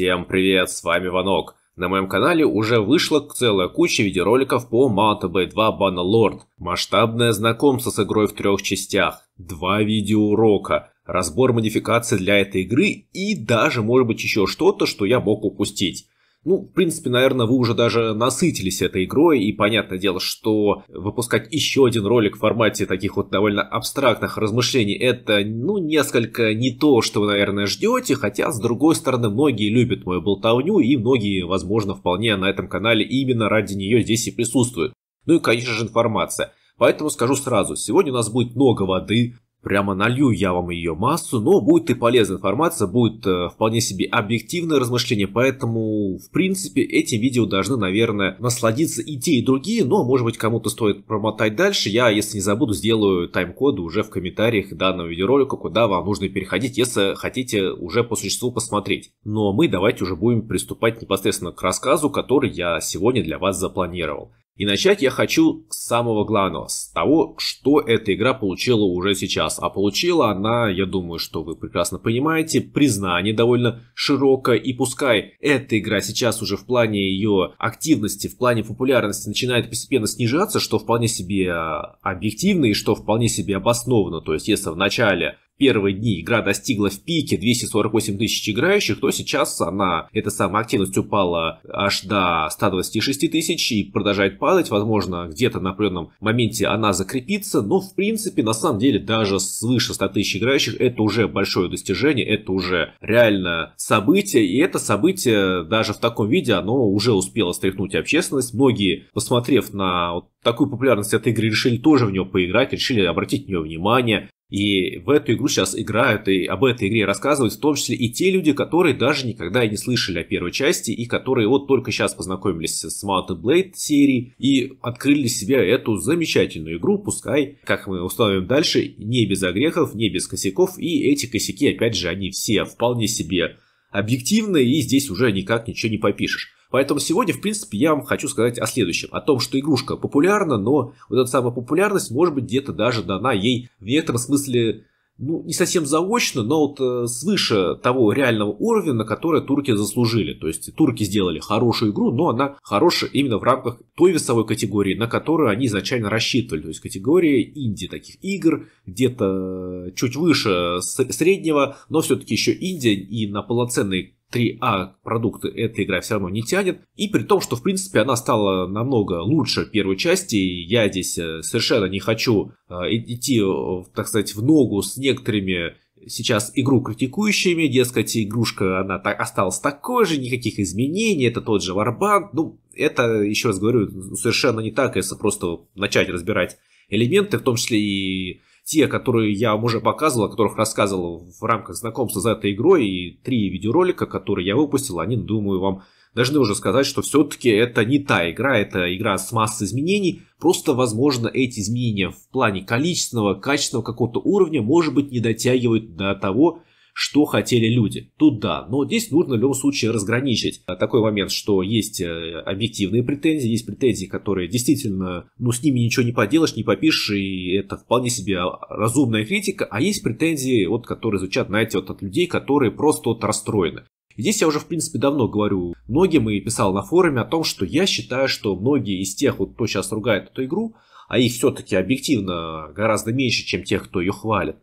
Всем привет, с вами Ванок. На моем канале уже вышла целая куча видеороликов по Mount Bay 2 Bannerlord. Масштабное знакомство с игрой в трех частях, два видеоурока, разбор модификаций для этой игры и даже может быть еще что-то, что я мог упустить. Ну, в принципе, наверное, вы уже даже насытились этой игрой, и понятное дело, что выпускать еще один ролик в формате таких вот довольно абстрактных размышлений, это, ну, несколько не то, что вы, наверное, ждете, хотя, с другой стороны, многие любят мою болтовню, и многие, возможно, вполне на этом канале именно ради нее здесь и присутствуют. Ну и, конечно же, информация. Поэтому скажу сразу, сегодня у нас будет много воды, Прямо налью я вам ее массу, но будет и полезная информация, будет э, вполне себе объективное размышление, поэтому, в принципе, эти видео должны, наверное, насладиться и те, и другие, но, может быть, кому-то стоит промотать дальше. Я, если не забуду, сделаю тайм-коды уже в комментариях данного видеоролика, куда вам нужно переходить, если хотите уже по существу посмотреть. Но мы давайте уже будем приступать непосредственно к рассказу, который я сегодня для вас запланировал. И начать я хочу с самого главного, с того, что эта игра получила уже сейчас. А получила она, я думаю, что вы прекрасно понимаете, признание довольно широкое. И пускай эта игра сейчас уже в плане ее активности, в плане популярности начинает постепенно снижаться, что вполне себе а, объективно и что вполне себе обосновано. То есть, если в начале первые дни игра достигла в пике 248 тысяч играющих, то сейчас она, эта самая активность упала аж до 126 тысяч и продолжает падать. Возможно, где-то на определенном моменте она закрепится, но в принципе, на самом деле, даже свыше 100 тысяч играющих это уже большое достижение, это уже реально событие, и это событие даже в таком виде, оно уже успело стряхнуть общественность. Многие, посмотрев на вот такую популярность этой игры, решили тоже в нее поиграть, решили обратить на нее внимание. И в эту игру сейчас играют и об этой игре рассказывают, в том числе и те люди, которые даже никогда и не слышали о первой части, и которые вот только сейчас познакомились с Mountain Blade серией и открыли себе эту замечательную игру, пускай, как мы установим дальше, не без огрехов, не без косяков, и эти косяки, опять же, они все вполне себе объективны, и здесь уже никак ничего не попишешь. Поэтому сегодня, в принципе, я вам хочу сказать о следующем. О том, что игрушка популярна, но вот эта самая популярность, может быть, где-то даже дана ей в некотором смысле ну, не совсем заочно, но вот э, свыше того реального уровня, на который турки заслужили. То есть турки сделали хорошую игру, но она хорошая именно в рамках той весовой категории, на которую они изначально рассчитывали. То есть категория инди таких игр, где-то э, чуть выше среднего, но все-таки еще Индия и на полноценный 3А продукты эта игра все равно не тянет. И при том, что в принципе она стала намного лучше первой части, я здесь э, совершенно не хочу э, идти, э, так сказать, в ногу с некоторыми сейчас игру критикующими, дескать, игрушка, она так, осталась такой же, никаких изменений, это тот же Варбанд. Ну, это, еще раз говорю, совершенно не так, если просто начать разбирать элементы, в том числе и те, которые я вам уже показывал, о которых рассказывал в рамках знакомства за этой игрой, и три видеоролика, которые я выпустил, они, думаю, вам должны уже сказать, что все-таки это не та игра, это игра с массой изменений. Просто, возможно, эти изменения в плане количественного, качественного какого-то уровня, может быть, не дотягивают до того, что хотели люди. Тут да, но здесь нужно в любом случае разграничить а, такой момент, что есть э, объективные претензии, есть претензии, которые действительно, ну, с ними ничего не поделаешь, не попишешь, и это вполне себе разумная критика, а есть претензии, вот, которые звучат, знаете, вот от людей, которые просто вот расстроены. здесь я уже, в принципе, давно говорю многим и писал на форуме о том, что я считаю, что многие из тех, вот, кто сейчас ругает эту игру, а их все-таки объективно гораздо меньше, чем тех, кто ее хвалит,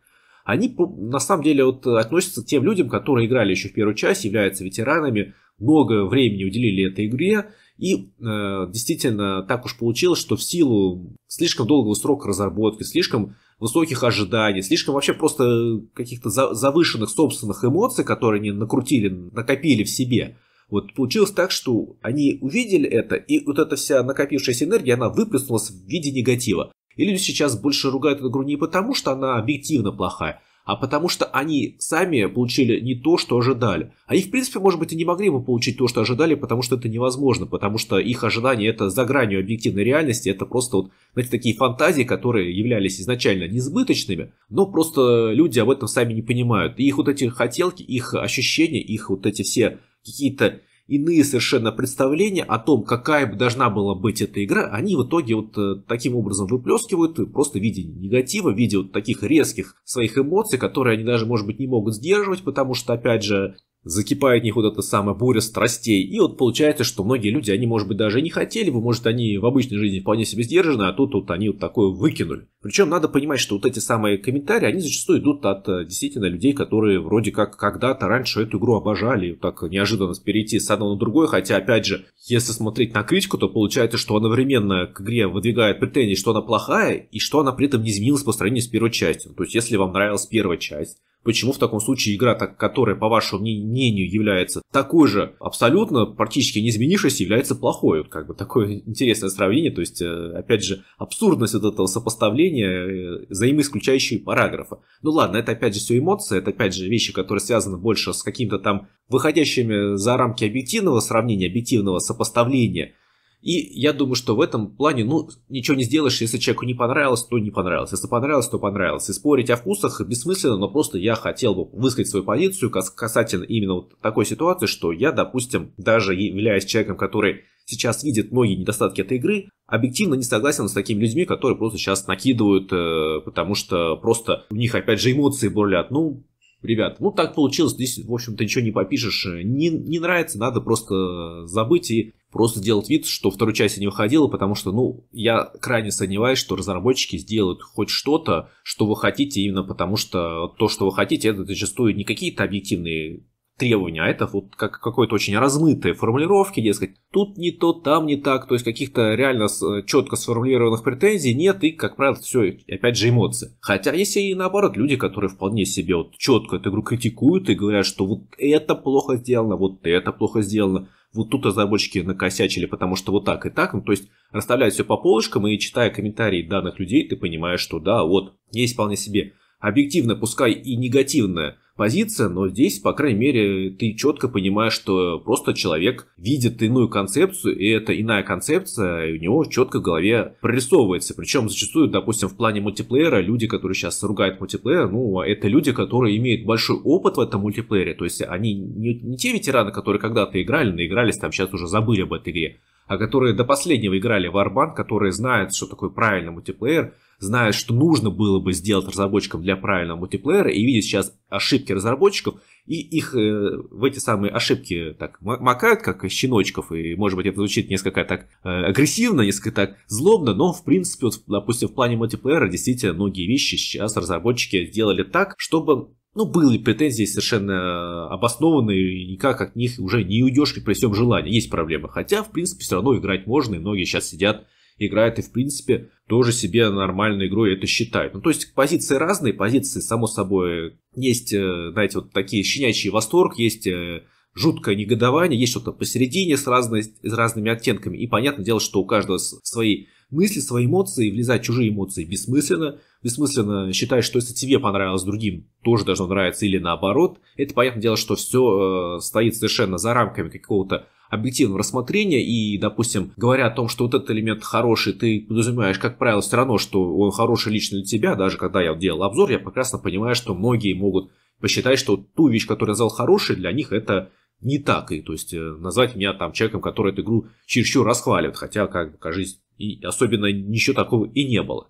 они на самом деле вот э, относятся к тем людям, которые играли еще в первую часть, являются ветеранами, много времени уделили этой игре, и э, действительно так уж получилось, что в силу слишком долгого срока разработки, слишком высоких ожиданий, слишком вообще просто каких-то за, завышенных собственных эмоций, которые они накрутили, накопили в себе, вот получилось так, что они увидели это, и вот эта вся накопившаяся энергия, она выплеснулась в виде негатива. И люди сейчас больше ругают эту игру не потому, что она объективно плохая, а потому что они сами получили не то, что ожидали. А их, в принципе, может быть, и не могли бы получить то, что ожидали, потому что это невозможно, потому что их ожидания это за гранью объективной реальности, это просто вот, знаете, такие фантазии, которые являлись изначально несбыточными, но просто люди об этом сами не понимают. И их вот эти хотелки, их ощущения, их вот эти все какие-то иные совершенно представления о том, какая бы должна была быть эта игра, они в итоге вот э, таким образом выплескивают просто в виде негатива, в виде вот таких резких своих эмоций, которые они даже, может быть, не могут сдерживать, потому что, опять же, закипает в них вот эта самая буря страстей. И вот получается, что многие люди, они, может быть, даже не хотели бы, может, они в обычной жизни вполне себе сдержаны, а тут вот они вот такое выкинули. Причем надо понимать, что вот эти самые комментарии, они зачастую идут от э, действительно людей, которые вроде как когда-то раньше эту игру обожали, и вот так неожиданно перейти с одного на другое, хотя, опять же, если смотреть на критику, то получается, что одновременно к игре выдвигает претензии, что она плохая, и что она при этом не изменилась по сравнению с первой частью. То есть, если вам нравилась первая часть, Почему в таком случае игра, которая, по вашему мнению, является такой же, абсолютно, практически не изменившейся, является плохой? как бы такое интересное сравнение, то есть, э, опять же, абсурдность вот этого сопоставления, э, взаимоисключающие параграфа. Ну ладно, это опять же все эмоции, это опять же вещи, которые связаны больше с каким-то там выходящими за рамки объективного сравнения, объективного сопоставления – и я думаю, что в этом плане, ну, ничего не сделаешь, если человеку не понравилось, то не понравилось. Если понравилось, то понравилось. И спорить о вкусах бессмысленно, но просто я хотел бы высказать свою позицию касательно именно вот такой ситуации, что я, допустим, даже являясь человеком, который сейчас видит многие недостатки этой игры, объективно не согласен с такими людьми, которые просто сейчас накидывают, э, потому что просто у них опять же эмоции бурлят. Ну, ребят, ну так получилось, здесь, в общем-то, ничего не попишешь. Э, не, не нравится, надо просто забыть и просто делать вид, что вторую часть не выходила, потому что, ну, я крайне сомневаюсь, что разработчики сделают хоть что-то, что вы хотите, именно потому что то, что вы хотите, это зачастую не какие-то объективные требования, а это вот как какой-то очень размытые формулировки, дескать, тут не то, там не так, то есть каких-то реально э, четко сформулированных претензий нет, и, как правило, все, опять же, эмоции. Хотя есть и наоборот люди, которые вполне себе вот четко эту игру критикуют и говорят, что вот это плохо сделано, вот это плохо сделано, вот тут разработчики накосячили, потому что вот так и так. Ну, то есть расставляют все по полочкам и читая комментарии данных людей, ты понимаешь, что да, вот, есть вполне себе объективно, пускай и негативная позиция, но здесь, по крайней мере, ты четко понимаешь, что просто человек видит иную концепцию, и эта иная концепция у него четко в голове прорисовывается. Причем зачастую, допустим, в плане мультиплеера, люди, которые сейчас ругают мультиплеер, ну, а это люди, которые имеют большой опыт в этом мультиплеере, то есть они не, не те ветераны, которые когда-то играли, наигрались, там сейчас уже забыли об этой игре, а которые до последнего играли в Арбан, которые знают, что такое правильный мультиплеер, знают, что нужно было бы сделать разработчикам для правильного мультиплеера, и видеть сейчас ошибки разработчиков, и их э, в эти самые ошибки так макают, как щеночков, и, может быть, это звучит несколько так э, агрессивно, несколько так злобно, но, в принципе, вот, допустим, в плане мультиплеера действительно многие вещи сейчас разработчики сделали так, чтобы ну, были претензии совершенно обоснованные, и никак от них уже не уйдешь при всем желании. Есть проблемы, Хотя, в принципе, все равно играть можно, и многие сейчас сидят играет и, в принципе, тоже себе нормальной игрой это считает. Ну, то есть позиции разные, позиции, само собой, есть, э, знаете, вот такие щенячий восторг, есть э, жуткое негодование, есть что-то посередине с, разной, с разными оттенками. И понятное дело, что у каждого свои мысли, свои эмоции, влезать в чужие эмоции бессмысленно. Бессмысленно считать, что если тебе понравилось другим, тоже должно нравиться или наоборот. Это, понятное дело, что все э, стоит совершенно за рамками какого-то объективного рассмотрения и, допустим, говоря о том, что вот этот элемент хороший, ты подразумеваешь, как правило, все равно, что он хороший лично для тебя, даже когда я делал обзор, я прекрасно понимаю, что многие могут посчитать, что ту вещь, которую я назвал хорошей, для них это не так. И, то есть, э, назвать меня там человеком, который эту игру чересчур расхваливает, хотя, как бы, кажись, и особенно ничего такого и не было.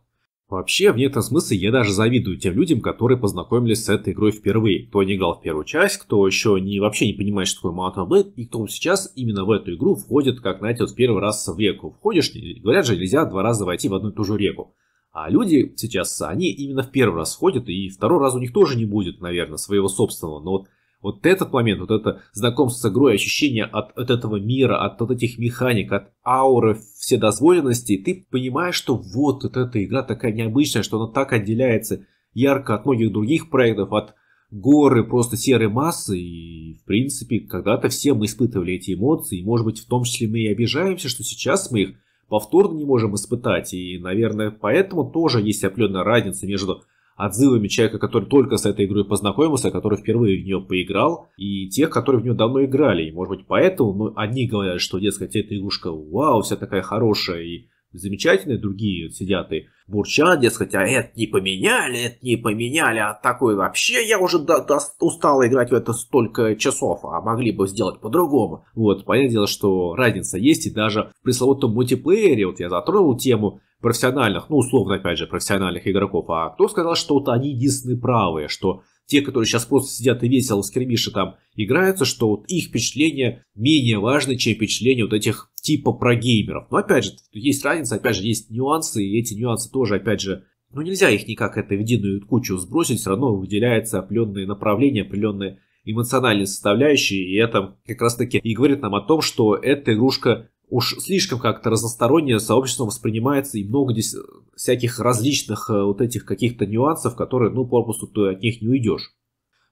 Вообще, в некотором смысле, я даже завидую тем людям, которые познакомились с этой игрой впервые. Кто не играл в первую часть, кто еще не, вообще не понимает, что такое Mountain Blade, и кто сейчас именно в эту игру входит, как, знаете, вот первый раз в реку. Входишь, говорят же, нельзя два раза войти в одну и ту же реку. А люди сейчас, они именно в первый раз ходят, и второй раз у них тоже не будет, наверное, своего собственного. Но вот вот этот момент, вот это знакомство с игрой, ощущение от, от этого мира, от вот этих механик, от ауры вседозволенности, ты понимаешь, что вот, вот эта игра такая необычная, что она так отделяется ярко от многих других проектов, от горы просто серой массы, и, в принципе, когда-то все мы испытывали эти эмоции, и, может быть, в том числе мы и обижаемся, что сейчас мы их повторно не можем испытать, и, наверное, поэтому тоже есть определенная разница между отзывами человека, который только с этой игрой познакомился, который впервые в нее поиграл, и тех, которые в нее давно играли. И, может быть, поэтому ну, одни говорят, что, дескать, эта игрушка, вау, вся такая хорошая и замечательная, другие сидят и бурчат, дескать, а это не поменяли, это не поменяли, а такой вообще я уже до, до, устал играть в это столько часов, а могли бы сделать по-другому. Вот, понятное дело, что разница есть, и даже в пресловутом мультиплеере, вот я затронул тему, профессиональных, ну, условно, опять же, профессиональных игроков, а кто сказал, что вот они единственные правые, что те, которые сейчас просто сидят и весело с скримиши там играются, что вот их впечатление менее важны, чем впечатление вот этих типа про геймеров. Но опять же, есть разница, опять же, есть нюансы, и эти нюансы тоже, опять же, ну нельзя их никак это в единую кучу сбросить, все равно выделяется определенные направления, определенные эмоциональные составляющие, и это как раз таки и говорит нам о том, что эта игрушка уж слишком как-то разностороннее сообщество воспринимается и много здесь э, всяких различных э, вот этих каких-то нюансов, которые, ну, попросту ты от них не уйдешь.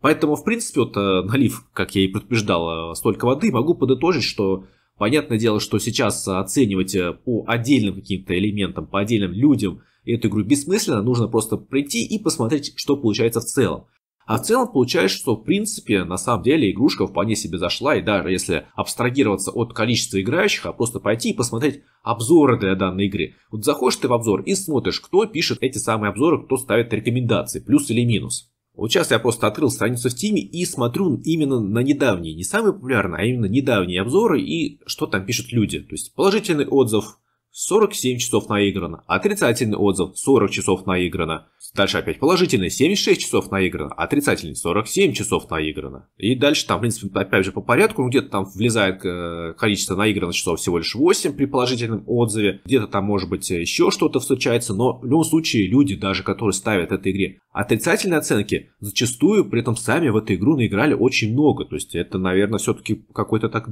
Поэтому, в принципе, вот э, налив, как я и предупреждал, столько воды, могу подытожить, что понятное дело, что сейчас оценивать по отдельным каким-то элементам, по отдельным людям эту игру бессмысленно, нужно просто прийти и посмотреть, что получается в целом. А в целом получается, что в принципе на самом деле игрушка вполне себе зашла, и даже если абстрагироваться от количества играющих, а просто пойти и посмотреть обзоры для данной игры. Вот заходишь ты в обзор и смотришь, кто пишет эти самые обзоры, кто ставит рекомендации, плюс или минус. Вот сейчас я просто открыл страницу в Steam и смотрю именно на недавние, не самые популярные, а именно недавние обзоры и что там пишут люди. То есть положительный отзыв, 47 часов наиграно. Отрицательный отзыв 40 часов наиграно. Дальше опять положительный 76 часов наиграно. Отрицательный 47 часов наиграно. И дальше там, в принципе, опять же по порядку. Ну, где-то там влезает э, количество наигранных часов всего лишь 8 при положительном отзыве. Где-то там, может быть, э, еще что-то встречается. Но в любом случае люди, даже которые ставят этой игре отрицательные оценки, зачастую при этом сами в эту игру наиграли очень много. То есть это, наверное, все-таки какой-то так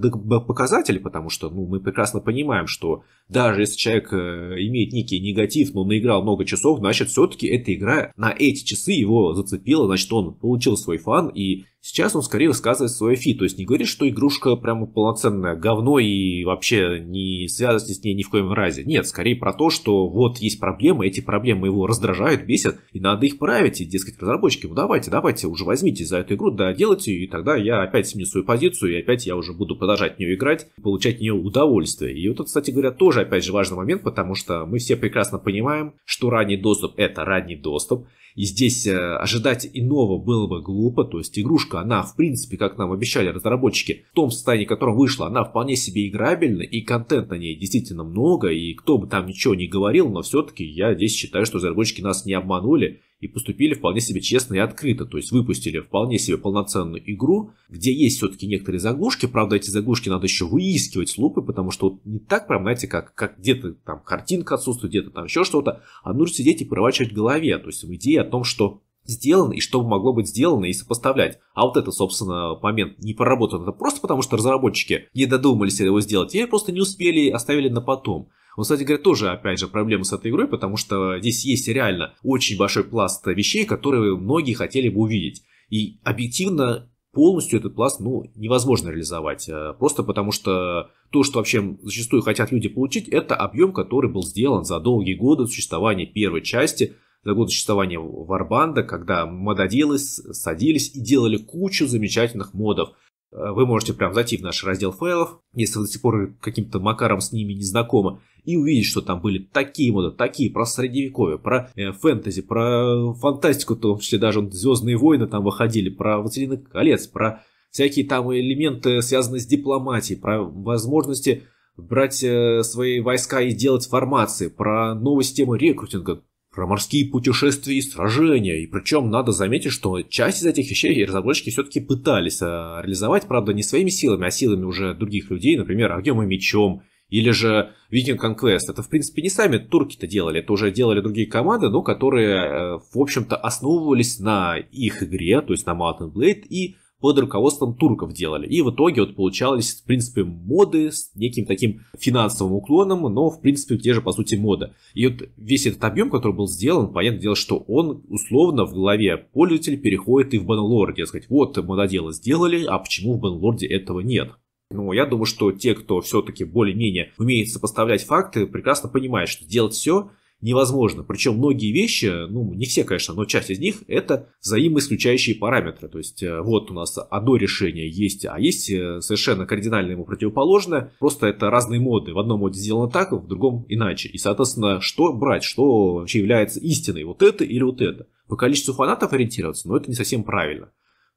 показатель, потому что ну, мы прекрасно понимаем, что даже если если человек э, имеет некий негатив, но наиграл много часов, значит, все-таки эта игра на эти часы его зацепила, значит, он получил свой фан, и Сейчас он скорее высказывает свое фи, то есть не говорит, что игрушка прямо полноценная говно и вообще не связывайтесь с ней ни в коем разе. Нет, скорее про то, что вот есть проблемы, эти проблемы его раздражают, бесят, и надо их править, и, дескать, разработчики, ну давайте, давайте, уже возьмите за эту игру, да, делайте, и тогда я опять сменю свою позицию, и опять я уже буду продолжать в нее играть, получать в нее удовольствие. И вот это, кстати говоря, тоже, опять же, важный момент, потому что мы все прекрасно понимаем, что ранний доступ — это ранний доступ, и здесь э, ожидать иного было бы глупо, то есть игрушка игрушка, она в принципе, как нам обещали разработчики, в том состоянии, в котором вышла, она вполне себе играбельна, и контент на ней действительно много, и кто бы там ничего не говорил, но все-таки я здесь считаю, что разработчики нас не обманули, и поступили вполне себе честно и открыто, то есть выпустили вполне себе полноценную игру, где есть все-таки некоторые заглушки, правда эти заглушки надо еще выискивать с лупы, потому что вот не так, прям, знаете, как, как где-то там картинка отсутствует, где-то там еще что-то, а нужно сидеть и проворачивать в голове, то есть в идея о том, что сделано и что могло быть сделано и сопоставлять. А вот это, собственно, момент не проработан. Это просто потому, что разработчики не додумались его сделать или просто не успели и оставили на потом. Вот, кстати говоря, тоже, опять же, проблема с этой игрой, потому что здесь есть реально очень большой пласт вещей, которые многие хотели бы увидеть. И объективно полностью этот пласт ну, невозможно реализовать. Э, просто потому что то, что вообще зачастую хотят люди получить, это объем, который был сделан за долгие годы существования первой части, за год существования Варбанда, когда мододелы садились и делали кучу замечательных модов. Э, вы можете прям зайти в наш раздел файлов, если вы до сих пор каким-то макаром с ними не знакомы, и увидеть, что там были такие моды, такие, про средневековье, про э, фэнтези, про фантастику, в том числе даже «Звездные войны» там выходили, про «Василина колец», про всякие там элементы, связанные с дипломатией, про возможности брать э, свои войска и делать формации, про новые системы рекрутинга про морские путешествия и сражения. И причем надо заметить, что часть из этих вещей разработчики все-таки пытались э, реализовать, правда, не своими силами, а силами уже других людей, например, огнем и мечом, или же Viking Conquest. Это, в принципе, не сами турки-то делали, это уже делали другие команды, но которые, э, в общем-то, основывались на их игре, то есть на Mountain Blade, и под руководством турков делали. И в итоге вот получалось в принципе, моды с неким таким финансовым уклоном, но, в принципе, те же, по сути, мода. И вот весь этот объем, который был сделан, понятное дело, что он условно в голове пользователя переходит и в Банлорде. сказать вот мододелы сделали, а почему в Банлорде этого нет? Но ну, я думаю, что те, кто все-таки более-менее умеет сопоставлять факты, прекрасно понимают, что делать все невозможно. Причем многие вещи, ну не все, конечно, но часть из них это взаимоисключающие параметры. То есть э, вот у нас одно решение есть, а есть э, совершенно кардинально ему противоположное. Просто это разные моды. В одном моде сделано так, в другом иначе. И, соответственно, что брать, что вообще является истиной, вот это или вот это. По количеству фанатов ориентироваться, но ну, это не совсем правильно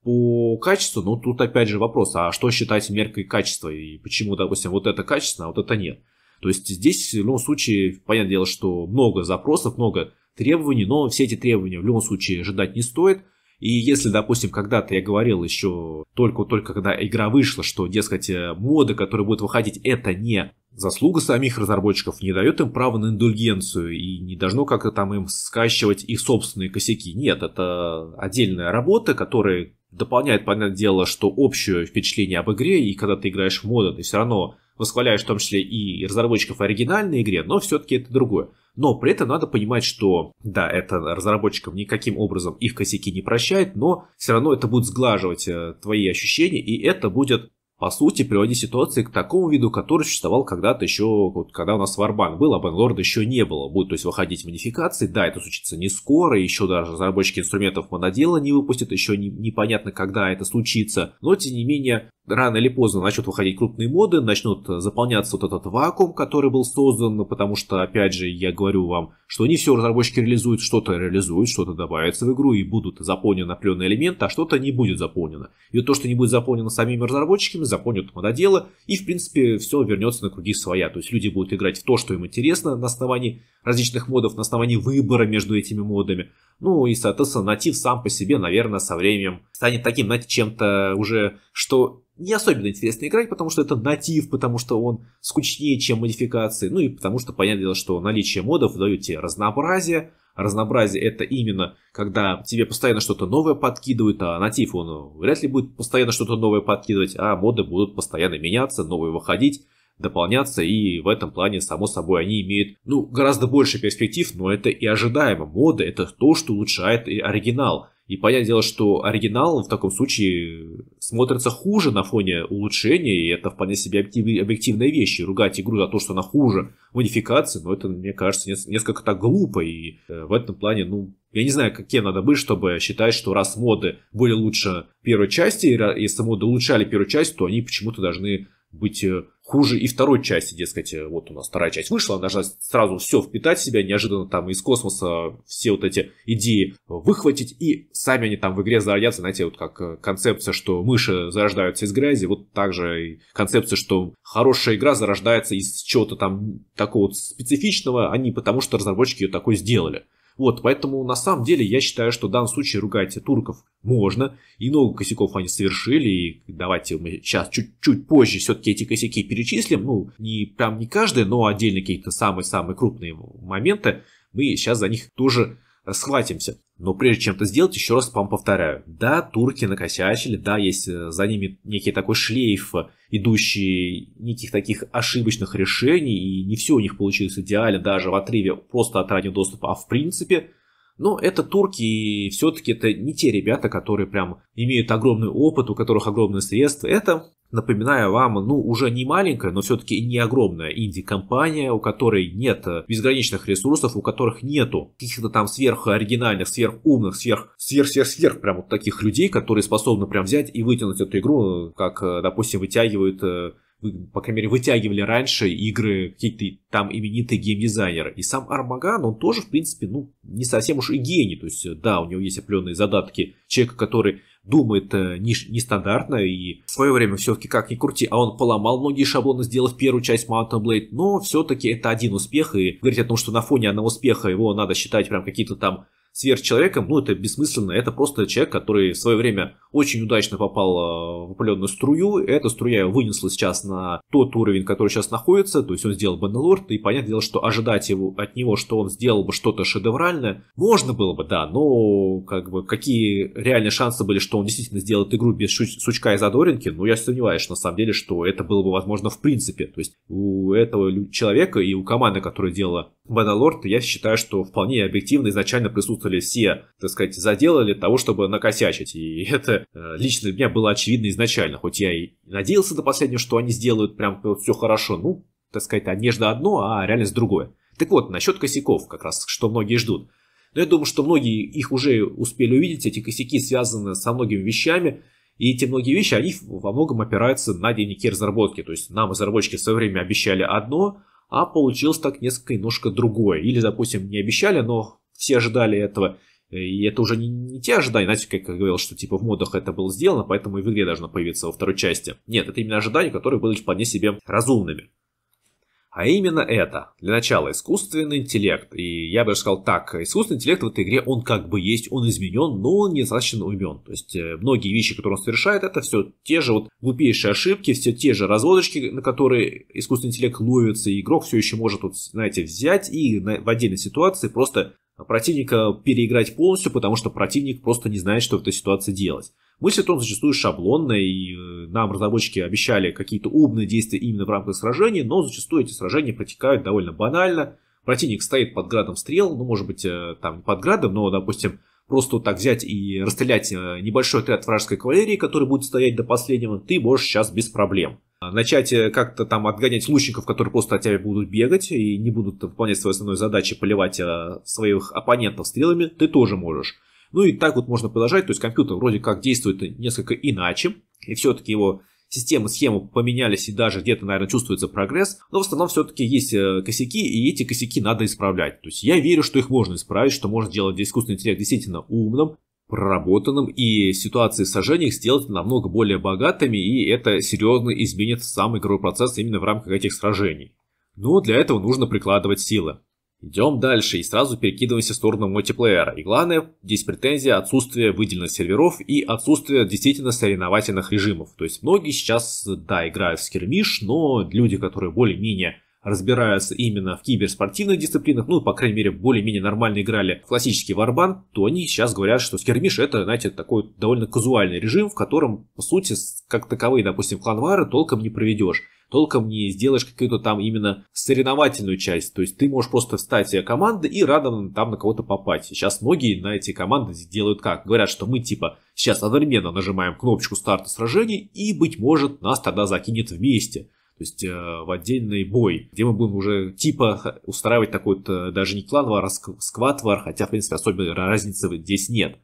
по качеству, ну тут опять же вопрос, а что считать меркой качества и почему, допустим, вот это качественно, а вот это нет. То есть здесь в любом случае, понятное дело, что много запросов, много требований, но все эти требования в любом случае ожидать не стоит. И если, допустим, когда-то я говорил еще только-только, когда игра вышла, что, дескать, э, моды, которые будут выходить, это не заслуга самих разработчиков, не дает им права на индульгенцию и не должно как-то там им скачивать их собственные косяки. Нет, это отдельная работа, которая дополняет, понятное дело, что общее впечатление об игре, и когда ты играешь в моды, ты все равно восхваляешь в том числе и разработчиков оригинальной игры, но все-таки это другое. Но при этом надо понимать, что да, это разработчикам никаким образом их косяки не прощает, но все равно это будет сглаживать э, твои ощущения, и это будет по сути, приводить ситуации к такому виду, который существовал когда-то еще, вот, когда у нас Варбан был, а Бенлорда еще не было. Будет, то есть, выходить модификации, да, это случится не скоро, еще даже разработчики инструментов монодела не выпустят, еще не, непонятно, когда это случится, но, тем не менее, рано или поздно начнут выходить крупные моды, начнут заполняться вот этот вакуум, который был создан, потому что, опять же, я говорю вам, что не все разработчики реализуют, что-то реализуют, что-то добавится в игру и будут заполнены определенные элементы, а что-то не будет заполнено. И вот то, что не будет заполнено самими разработчиками, заполнят мододелы, и, в принципе, все вернется на круги своя. То есть люди будут играть в то, что им интересно на основании различных модов, на основании выбора между этими модами, ну и, соответственно, натив сам по себе, наверное, со временем станет таким, знаете, чем-то уже, что не особенно интересно играть, потому что это натив, потому что он скучнее, чем модификации, ну и потому что, понятное дело, что наличие модов дает тебе разнообразие, разнообразие это именно, когда тебе постоянно что-то новое подкидывают, а натив он вряд ли будет постоянно что-то новое подкидывать, а моды будут постоянно меняться, новые выходить, дополняться, и в этом плане, само собой, они имеют, ну, гораздо больше перспектив, но это и ожидаемо. Мода — это то, что улучшает и оригинал. И понятное дело, что оригинал в таком случае смотрится хуже на фоне улучшения, и это вполне себе объективная вещь. И ругать игру за то, что она хуже модификации, но это, мне кажется, несколько так глупо. И э, в этом плане, ну, я не знаю, какие надо быть, чтобы считать, что раз моды были лучше первой части, если моды улучшали первую часть, то они почему-то должны быть э, хуже и второй части, дескать, э, вот у нас вторая часть вышла, она должна сразу все впитать в себя, неожиданно там из космоса все вот эти идеи выхватить, и сами они там в игре зародятся, знаете, вот как э, концепция, что мыши зарождаются из грязи, вот также и концепция, что хорошая игра зарождается из чего-то там такого специфичного, а не потому, что разработчики ее такой сделали. Вот, поэтому на самом деле я считаю, что в данном случае ругать турков можно, и много косяков они совершили, и давайте мы сейчас чуть-чуть позже все-таки эти косяки перечислим, ну, не прям не каждый, но отдельно какие-то самые-самые крупные моменты, мы сейчас за них тоже схватимся. Но прежде чем это сделать, еще раз вам повторяю. Да, турки накосячили, да, есть э, за ними некий такой шлейф, э, идущий неких таких ошибочных решений, и не все у них получилось идеально, даже в отрыве просто от раннего доступа, а в принципе – но это турки, и все-таки это не те ребята, которые прям имеют огромный опыт, у которых огромные средства. Это, напоминаю вам, ну, уже не маленькая, но все-таки не огромная инди-компания, у которой нет э, безграничных ресурсов, у которых нету каких-то там сверхоригинальных, сверхумных, сверх, сверх, сверх, сверх, прям вот таких людей, которые способны прям взять и вытянуть эту игру, как, э, допустим, вытягивают э, по крайней мере, вытягивали раньше игры какие-то там именитые геймдизайнеры. И сам Армаган, он тоже, в принципе, ну, не совсем уж и гений. То есть, э, да, у него есть определенные задатки человека, который думает э, нестандартно, и в свое время все-таки как ни крути, а он поломал многие шаблоны, сделав первую часть Mountain Blade, но все-таки это один успех, и говорить о том, что на фоне одного успеха его надо считать прям какие-то там сверхчеловеком, ну, это бессмысленно, это просто человек, который в свое время очень удачно попал э, в определенную струю, эта струя вынесла сейчас на тот уровень, который сейчас находится, то есть он сделал Баннелорд, и понятное дело, что ожидать его, от него, что он сделал бы что-то шедевральное, можно было бы, да, но как бы какие реальные шансы были, что он действительно сделает игру без сучка и задоринки, ну, я сомневаюсь, что на самом деле, что это было бы возможно в принципе, то есть у этого человека и у команды, которая делала Баннелорд, я считаю, что вполне объективно изначально присутствует присутствовали, все, так сказать, заделали того, чтобы накосячить. И это э, лично для меня было очевидно изначально. Хоть я и надеялся до последнего, что они сделают прям все хорошо. Ну, так сказать, одежда одно, а реальность другое. Так вот, насчет косяков, как раз, что многие ждут. Но ну, я думаю, что многие их уже успели увидеть. Эти косяки связаны со многими вещами. И эти многие вещи, они во многом опираются на дневники разработки. То есть нам разработчики в свое время обещали одно, а получилось так несколько немножко другое. Или, допустим, не обещали, но все ожидали этого. Э, и это уже не, не те ожидания, знаете, как я говорил, что типа в модах это было сделано, поэтому и в игре должно появиться во второй части. Нет, это именно ожидания, которые были вполне себе разумными. А именно это. Для начала искусственный интеллект. И я бы даже сказал так, искусственный интеллект в этой игре, он как бы есть, он изменен, но он недостаточно умен. То есть э, многие вещи, которые он совершает, это все те же вот глупейшие ошибки, все те же разводочки, на которые искусственный интеллект ловится, и игрок все еще может, вот, знаете, взять и в отдельной ситуации просто а противника переиграть полностью, потому что противник просто не знает, что в этой ситуации делать. Мыслит он зачастую шаблонно, и э, нам разработчики обещали какие-то умные действия именно в рамках сражений, но зачастую эти сражения протекают довольно банально. Противник стоит под градом стрел, ну, может быть, э, там под градом, но, допустим, просто так взять и расстрелять э, небольшой отряд вражеской кавалерии, который будет стоять до последнего, ты можешь сейчас без проблем. А, начать э, как-то там отгонять лучников, которые просто от тебя будут бегать и не будут выполнять свою основную задачу поливать э, своих оппонентов стрелами, ты тоже можешь. Ну и так вот можно продолжать, то есть компьютер вроде как действует несколько иначе, и все-таки его системы, схемы поменялись и даже где-то, наверное, чувствуется прогресс, но в основном все-таки есть э, косяки, и эти косяки надо исправлять. То есть я верю, что их можно исправить, что можно сделать искусственный интеллект действительно умным, проработанным и ситуации сожжения их сделать намного более богатыми, и это серьезно изменит сам игровой процесс именно в рамках этих сражений. Но для этого нужно прикладывать силы. Идем дальше и сразу перекидываемся в сторону мультиплеера. И главное, здесь претензия отсутствие выделенных серверов и отсутствие действительно соревновательных режимов. То есть многие сейчас, да, играют в скирмиш, но люди, которые более-менее разбираются именно в киберспортивных дисциплинах, ну, по крайней мере, более-менее нормально играли в классический варбан, то они сейчас говорят, что скермиш это, знаете, такой довольно казуальный режим, в котором, по сути, как таковые, допустим, кланвары толком не проведешь толком не сделаешь какую-то там именно соревновательную часть. То есть ты можешь просто встать в команды и радом там на кого-то попасть. Сейчас многие на эти команды делают как? Говорят, что мы типа сейчас одновременно нажимаем кнопочку старта сражений и, быть может, нас тогда закинет вместе. То есть э, в отдельный бой, где мы будем уже типа устраивать такой-то э, даже не клановый, а скватвар, хотя, в принципе, особой разницы здесь нет.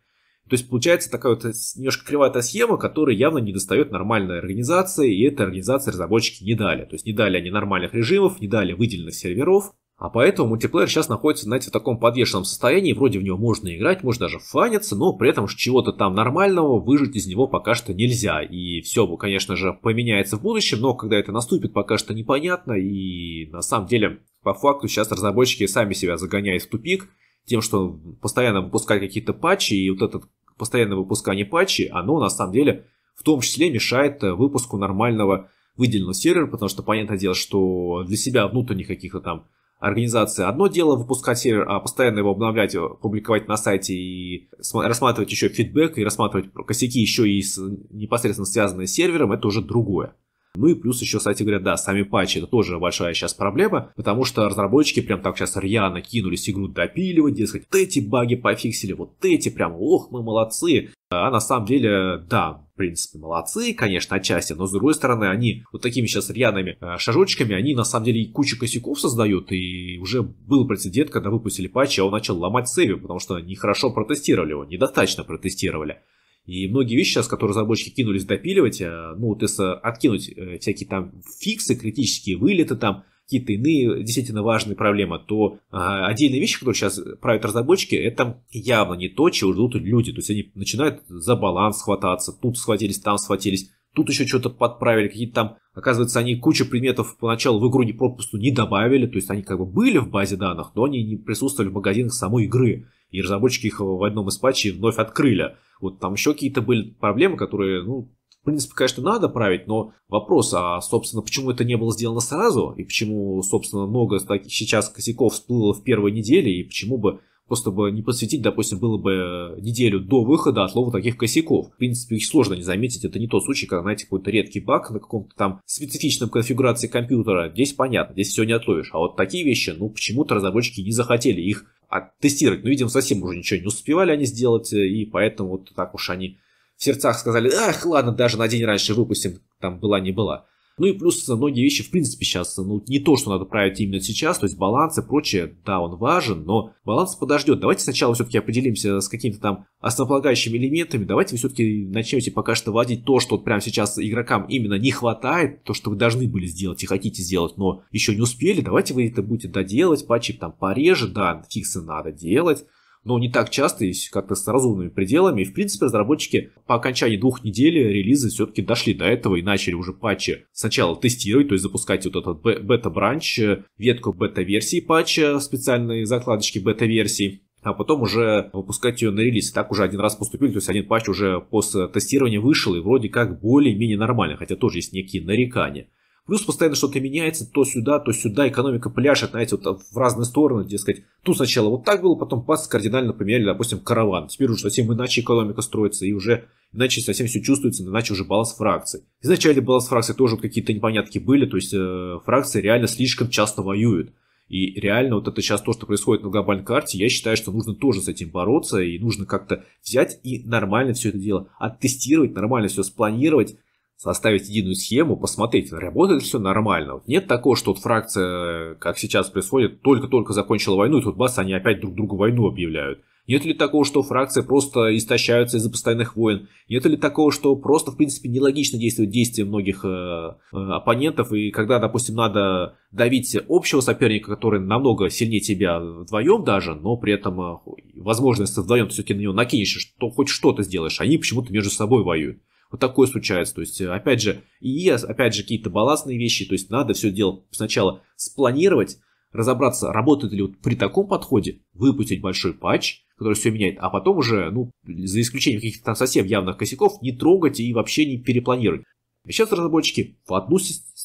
То есть получается такая вот немножко кривая схема, которая явно не достает нормальной организации, и этой организации разработчики не дали. То есть не дали они нормальных режимов, не дали выделенных серверов, а поэтому мультиплеер сейчас находится, знаете, в таком подвешенном состоянии, вроде в него можно играть, можно даже фаниться, но при этом чего-то там нормального выжить из него пока что нельзя. И все, конечно же, поменяется в будущем, но когда это наступит, пока что непонятно, и на самом деле, по факту, сейчас разработчики сами себя загоняют в тупик, тем, что постоянно выпускают какие-то патчи, и вот этот постоянное выпускание патчи, оно на самом деле в том числе мешает э, выпуску нормального выделенного сервера, потому что понятное дело, что для себя внутренних каких-то там организаций одно дело выпускать сервер, а постоянно его обновлять, э, публиковать на сайте и рассматривать еще фидбэк и рассматривать косяки еще и с непосредственно связанные с сервером, это уже другое. Ну и плюс еще, кстати говоря, да, сами патчи это тоже большая сейчас проблема, потому что разработчики прям так сейчас рьяно кинулись игру допиливать, дескать, вот эти баги пофиксили, вот эти прям, ох, мы молодцы. А на самом деле, да, в принципе, молодцы, конечно, отчасти, но с другой стороны, они вот такими сейчас рьяными э, шажочками, они на самом деле и кучу косяков создают, и уже был прецедент, когда выпустили патч, а он начал ломать сейвы, потому что нехорошо протестировали его, недостаточно протестировали. И многие вещи сейчас, которые разработчики кинулись допиливать, э, ну вот если откинуть э, всякие там фиксы, критические вылеты там, какие-то иные э, действительно важные проблемы, то а, отдельные вещи, которые сейчас правят разработчики, это явно не то, чего ждут люди. То есть они начинают за баланс хвататься, тут схватились, там схватились, тут еще что-то подправили, какие-то там, оказывается, они кучу предметов поначалу в игру не пропусту не добавили, то есть они как бы были в базе данных, но они не присутствовали в магазинах самой игры и разработчики их в одном из патчей вновь открыли. Вот там еще какие-то были проблемы, которые, ну, в принципе, конечно, надо править, но вопрос, а, собственно, почему это не было сделано сразу, и почему, собственно, много таких сейчас косяков всплыло в первой неделе, и почему бы Просто бы не посвятить, допустим, было бы э, неделю до выхода отлову таких косяков. В принципе, их сложно не заметить. Это не тот случай, когда, знаете, какой-то редкий баг на каком-то там специфичном конфигурации компьютера. Здесь понятно, здесь все не отловишь. А вот такие вещи, ну, почему-то разработчики не захотели их оттестировать. Ну, видимо, совсем уже ничего не успевали они сделать, э, и поэтому вот так уж они в сердцах сказали, ах, ладно, даже на день раньше выпустим, там была не была. Ну и плюс многие вещи, в принципе, сейчас, ну, не то, что надо править именно сейчас, то есть баланс и прочее, да, он важен, но баланс подождет. Давайте сначала все-таки определимся с какими-то там основополагающими элементами, давайте вы все-таки начнете пока что вводить то, что вот прямо сейчас игрокам именно не хватает, то, что вы должны были сделать и хотите сделать, но еще не успели, давайте вы это будете доделать, патчи там пореже, да, фиксы надо делать, но не так часто и как-то с разумными пределами. И, в принципе, разработчики по окончании двух недель релиза все-таки дошли до этого и начали уже патчи сначала тестировать, то есть запускать вот этот бета-бранч, э, ветку бета-версии патча, специальные закладочки бета-версии а потом уже выпускать ее на релиз. так уже один раз поступили, то есть один патч уже после тестирования вышел, и вроде как более-менее нормально, хотя тоже есть некие нарекания. Плюс постоянно что-то меняется, то сюда, то сюда, экономика пляшет, знаете, вот в разные стороны, где сказать, тут сначала вот так было, потом пац, кардинально поменяли, допустим, караван. Теперь уже совсем иначе экономика строится, и уже иначе совсем все чувствуется, иначе уже баланс фракций. Изначально баланс фракций тоже какие-то непонятки были, то есть э, фракции реально слишком часто воюют. И реально вот это сейчас то, что происходит на глобальной карте, я считаю, что нужно тоже с этим бороться, и нужно как-то взять и нормально все это дело оттестировать, нормально все спланировать, составить единую схему, посмотреть, работает ли все нормально. Нет такого, что вот фракция, э, как сейчас происходит, только-только закончила войну, и тут бас, они опять друг другу войну объявляют. Нет ли такого, что фракции просто истощаются из-за постоянных войн? Нет ли такого, что просто, в принципе, нелогично действуют действия многих э, э, оппонентов? И когда, допустим, надо давить общего соперника, который намного сильнее тебя вдвоем даже, но при этом э, возможность вдвоем все-таки на него накинешь, что хоть что-то сделаешь, они почему-то между собой воюют. Вот такое случается. То есть, э, опять же, и опять же какие-то балансные вещи. То есть, надо все дело сначала спланировать, разобраться, работает ли вот при таком подходе выпустить большой патч, который все меняет, а потом уже, ну, за исключением каких-то там совсем явных косяков, не трогать и вообще не перепланировать. Сейчас разработчики в одну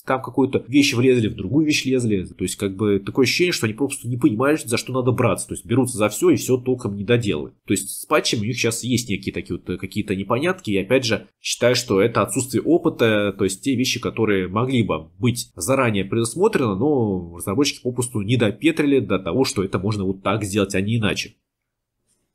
там какую-то вещь влезли, в другую вещь лезли. То есть, как бы такое ощущение, что они просто не понимают, за что надо браться. То есть, берутся за все и все толком не доделают. То есть, с патчем у них сейчас есть некие такие вот э, какие-то непонятки. И опять же, считаю, что это отсутствие опыта, то есть те вещи, которые могли бы быть заранее предусмотрены, но разработчики попросту не допетрили до того, что это можно вот так сделать, а не иначе.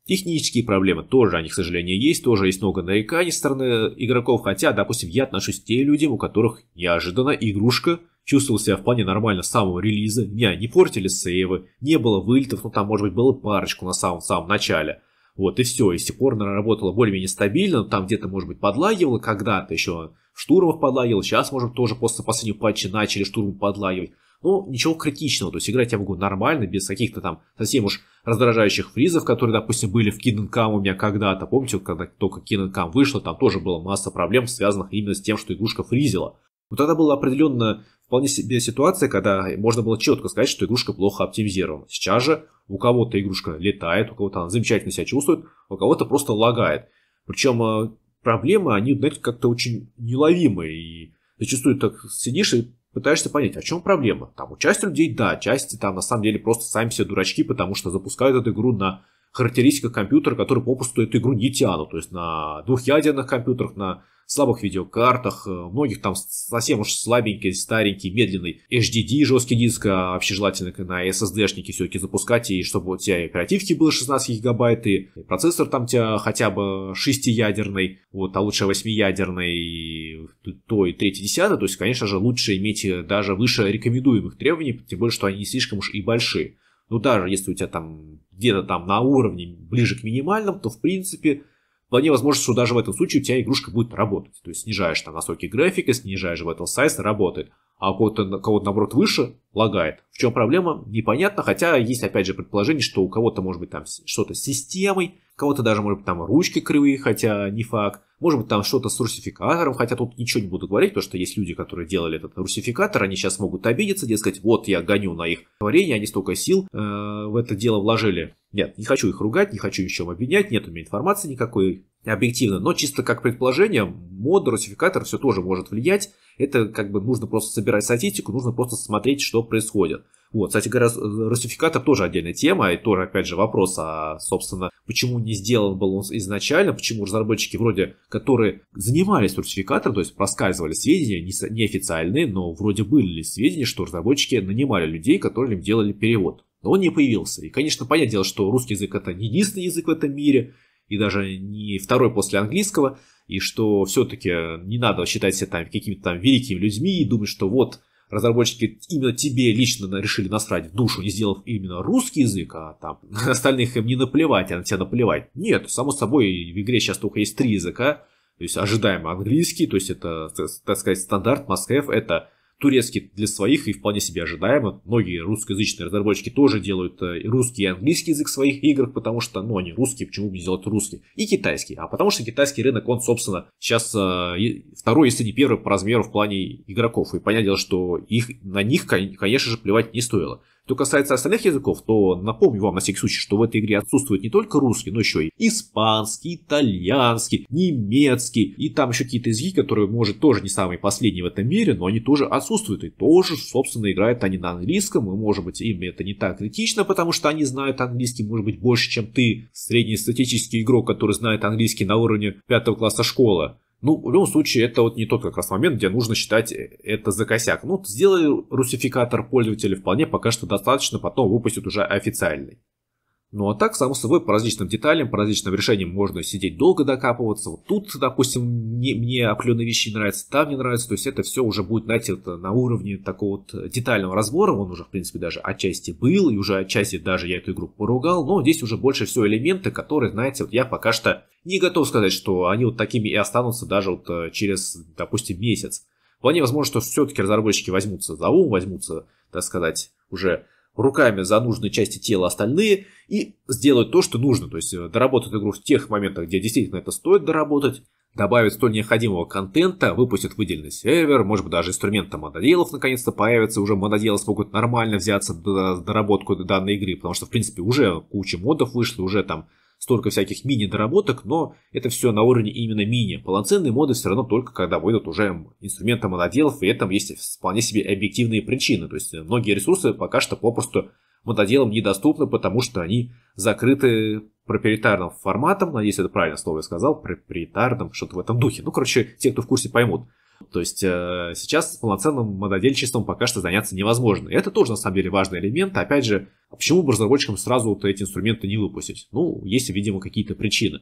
Технические проблемы тоже, они, к сожалению, есть, тоже есть много нареканий со стороны игроков, хотя, допустим, я отношусь к тем людям, у которых неожиданно игрушка чувствовал себя плане нормально с самого релиза, меня не портили сейвы, не было вылетов, ну там, может быть, было парочку на самом самом начале. Вот, и все, и с тех пор она работала более-менее стабильно, там где-то, может быть, подлагивала когда-то еще, в штурмах подлагивал, сейчас, может, тоже после последнего патча начали штурм подлагивать. Ну, ничего критичного, то есть играть я могу нормально, без каких-то там совсем уж раздражающих фризов, которые, допустим, были в Kingdom у меня когда-то. Помните, когда только Kingdom вышло, там тоже была масса проблем, связанных именно с тем, что игрушка фризила. Но тогда была определенно вполне себе ситуация, когда можно было четко сказать, что игрушка плохо оптимизирована. Сейчас же у кого-то игрушка летает, у кого-то она замечательно себя чувствует, у кого-то просто лагает. Причем э, проблемы, они, знаете, как-то очень неловимые. И зачастую так сидишь и пытаешься понять, о чем проблема. Там у часть людей, да, части там на самом деле просто сами все дурачки, потому что запускают эту игру на характеристика компьютера, который попусту эту игру не тянут. То есть на двухъядерных компьютерах, на слабых видеокартах, э, многих там совсем уж слабенький, старенький, медленный HDD, жесткий диск, а вообще желательно на SSD-шнике все-таки запускать, и чтобы у тебя и оперативки было 16 гигабайт, и процессор там у тебя хотя бы 6-ядерный, вот, а лучше 8-ядерный, и то и 3 10 то есть, конечно же, лучше иметь э, даже выше рекомендуемых требований, тем более, что они не слишком уж и большие но ну, даже если у тебя там где-то там на уровне ближе к минимальным, то в принципе вполне возможно, что даже в этом случае у тебя игрушка будет работать. То есть снижаешь там настройки графика, снижаешь в этом size, работает а у кого-то, кого-то наоборот выше, лагает. В чем проблема? Непонятно, хотя есть опять же предположение, что у кого-то может быть там что-то с системой, кого-то даже может быть там ручки кривые, хотя не факт. Может быть там что-то с русификатором, хотя тут ничего не буду говорить, потому что есть люди, которые делали этот русификатор, они сейчас могут обидеться, дескать, вот я гоню на их творение, они столько сил э, в это дело вложили. Нет, не хочу их ругать, не хочу еще обвинять, нет у меня информации никакой объективно, но чисто как предположение, мод, русификатор все тоже может влиять, это как бы нужно просто собирать статистику, нужно просто смотреть, что происходит. Вот, кстати говоря, э, русификатор тоже отдельная тема, и тоже, опять же, вопрос, а, собственно, почему не сделан был он изначально, почему разработчики вроде, которые занимались русификатором, то есть проскальзывали сведения, неофициальные, но вроде были сведения, что разработчики нанимали людей, которые им делали перевод. Но он не появился. И, конечно, понятное дело, что русский язык это не единственный язык в этом мире, и даже не второй после английского, и что все-таки не надо считать себя там какими-то там великими людьми и думать, что вот разработчики именно тебе лично решили насрать в душу, не сделав именно русский язык, а там остальных им не наплевать, а на тебя наплевать. Нет, само собой, в игре сейчас только есть три языка, то есть ожидаемо английский, то есть это, так сказать, стандарт, must have, это турецкий для своих и вполне себе ожидаемо. Многие русскоязычные разработчики тоже делают э, русский и английский язык своих играх, потому что, ну, они русские, почему бы не сделать русский? И китайский. А потому что китайский рынок, он, собственно, сейчас э, второй, если не первый по размеру в плане игроков. И понятное дело, что их, на них, конечно же, плевать не стоило. Что касается остальных языков, то напомню вам на всякий случай, что в этой игре отсутствует не только русский, но еще и испанский, итальянский, немецкий, и там еще какие-то языки, которые, может, тоже не самые последние в этом мире, но они тоже отсутствуют, и тоже, собственно, играют они на английском, и, может быть, им это не так критично, потому что они знают английский, может быть, больше, чем ты, среднестатистический игрок, который знает английский на уровне пятого класса школы. Ну, в любом случае, это вот не тот как раз момент, где нужно считать э, это за косяк. Ну, сделали русификатор пользователя вполне пока что достаточно, потом выпустят уже официальный. Ну а так, само собой, по различным деталям, по различным решениям можно сидеть долго докапываться. Вот тут, допустим, мне, мне определенные вещи не нравятся, там не нравятся. То есть это все уже будет, знаете, вот на уровне такого вот э, детального разбора. Он уже, в принципе, даже отчасти был, и уже отчасти даже я эту игру поругал. Но здесь уже больше все элементы, которые, знаете, вот я пока что не готов сказать, что они вот такими и останутся даже вот э, через, допустим, месяц. Вполне возможно, что все-таки разработчики возьмутся за ум, возьмутся, так сказать, уже руками за нужные части тела остальные и сделают то, что нужно. То есть э, доработают игру в тех моментах, где действительно это стоит доработать, добавят столь необходимого контента, выпустят выделенный сервер, может быть даже инструмент мододелов наконец-то появится, уже мододелы смогут нормально взяться за доработку данной игры, потому что в принципе уже куча модов вышло уже там столько всяких мини-доработок, но это все на уровне именно мини. Полноценные моды все равно только когда выйдут уже инструменты моноделов, и этом есть вполне себе объективные причины. То есть многие ресурсы пока что попросту мододелам недоступны, потому что они закрыты проприетарным форматом, надеюсь, это правильно слово я сказал, проприетарным, что-то в этом духе. Ну, короче, те, кто в курсе, поймут. То есть э, сейчас полноценным мододельчеством пока что заняться невозможно. И это тоже на самом деле важный элемент. Опять же, а почему бы разработчикам сразу вот эти инструменты не выпустить? Ну, есть, видимо, какие-то причины.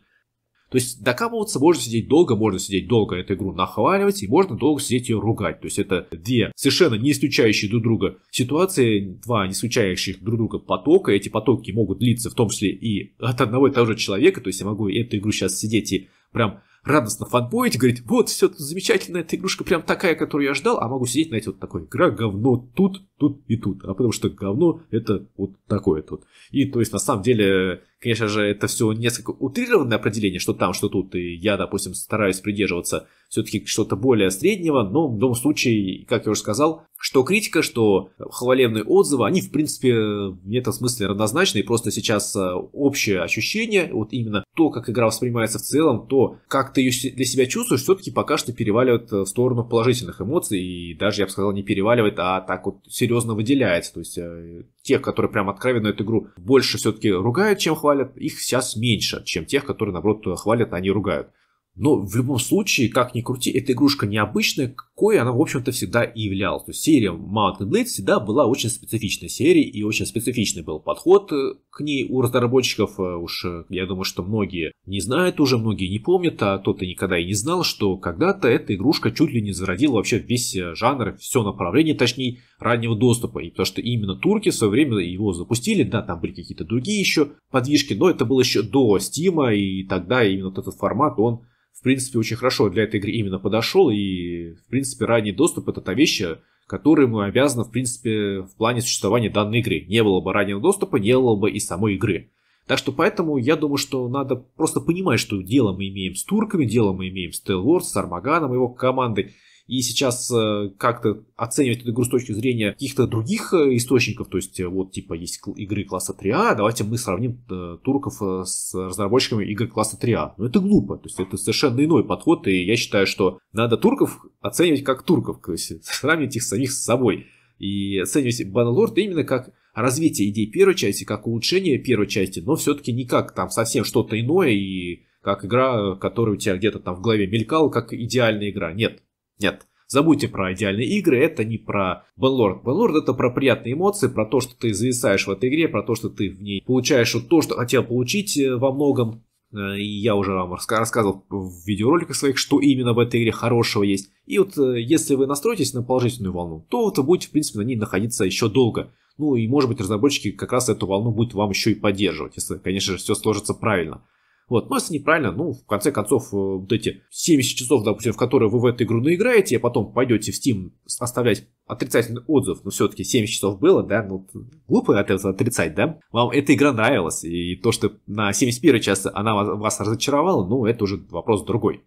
То есть докапываться можно сидеть долго, можно сидеть долго эту игру нахваливать, и можно долго сидеть ее ругать. То есть это две совершенно не исключающие друг друга ситуации, два не исключающих друг друга потока. Эти потоки могут длиться в том числе и от одного и того же человека. То есть я могу эту игру сейчас сидеть и прям радостно фанбоить, говорить, вот, все тут замечательно, эта игрушка прям такая, которую я ждал, а могу сидеть, знаете, вот такой, игра говно тут, тут и тут, а потому что говно это вот такое тут. И то есть на самом деле Конечно же, это все несколько утрированное определение, что там, что тут. И я, допустим, стараюсь придерживаться все-таки что-то более среднего, но в любом случае, как я уже сказал, что критика, что хвалебные отзывы, они, в принципе, в этом смысле равнозначны, и просто сейчас э, общее ощущение, вот именно то, как игра воспринимается в целом, то, как ты ее для себя чувствуешь, все-таки пока что переваливает э, в сторону положительных эмоций, и даже, я бы сказал, не переваливает, а так вот серьезно выделяется, то есть э, тех, которые прям откровенно эту игру больше все-таки ругают, чем хвалят, их сейчас меньше, чем тех, которые, наоборот, хвалят, а не ругают. Но в любом случае, как ни крути, эта игрушка необычная, какой она, в общем-то, всегда и являлась. То есть серия Mountain Blade всегда была очень специфичной серией, и очень специфичный был подход э, к ней у разработчиков. Э, уж э, я думаю, что многие не знают уже, многие не помнят, а кто-то никогда и не знал, что когда-то эта игрушка чуть ли не зародила вообще весь жанр, все направление, точнее, раннего доступа. И потому что именно турки в свое время его запустили, да, там были какие-то другие еще подвижки, но это было еще до Стима, и тогда именно вот этот формат, он в принципе, очень хорошо для этой игры именно подошел, и, в принципе, ранний доступ — это та вещь, которая мы обязаны, в принципе, в плане существования данной игры. Не было бы раннего доступа, не было бы и самой игры. Так что поэтому я думаю, что надо просто понимать, что дело мы имеем с турками, дело мы имеем с Телворд, с Армаганом, его командой — и сейчас э, как-то оценивать эту игру с точки зрения каких-то других э, источников, то есть э, вот типа есть игры класса 3А, давайте мы сравним турков с разработчиками игр класса 3А. Но ну, это глупо, то есть это совершенно иной подход, и я считаю, что надо турков оценивать как турков, то есть сравнивать их самих с собой. И оценивать Баналорд именно как развитие идей первой части, как улучшение первой части, но все-таки не как там совсем что-то иное и как игра, которая у тебя где-то там в голове мелькала, как идеальная игра. Нет, нет, Забудьте про идеальные игры, это не про Бенлорд. Бенлорд это про приятные эмоции, про то, что ты зависаешь в этой игре, про то, что ты в ней получаешь вот то, что хотел получить э, во многом. Э, и я уже вам рассказывал в видеороликах своих, что именно в этой игре хорошего есть. И вот э, если вы настроитесь на положительную волну, то вы будете, в принципе, на ней находиться еще долго. Ну и, может быть, разработчики как раз эту волну будут вам еще и поддерживать, если, конечно же, все сложится правильно. Вот, но ну, если неправильно, ну, в конце концов, э, вот эти 70 часов, допустим, в которые вы в эту игру наиграете, а потом пойдете в Steam оставлять отрицательный отзыв, но все-таки 70 часов было, да, ну, глупо это этого отрицать, да? Вам эта игра нравилась, и то, что на 71 час она вас разочаровала, ну, это уже вопрос другой.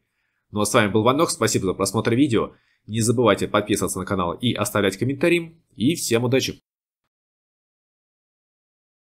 Ну, а с вами был Ванок, спасибо за просмотр видео, не забывайте подписываться на канал и оставлять комментарии, и всем удачи!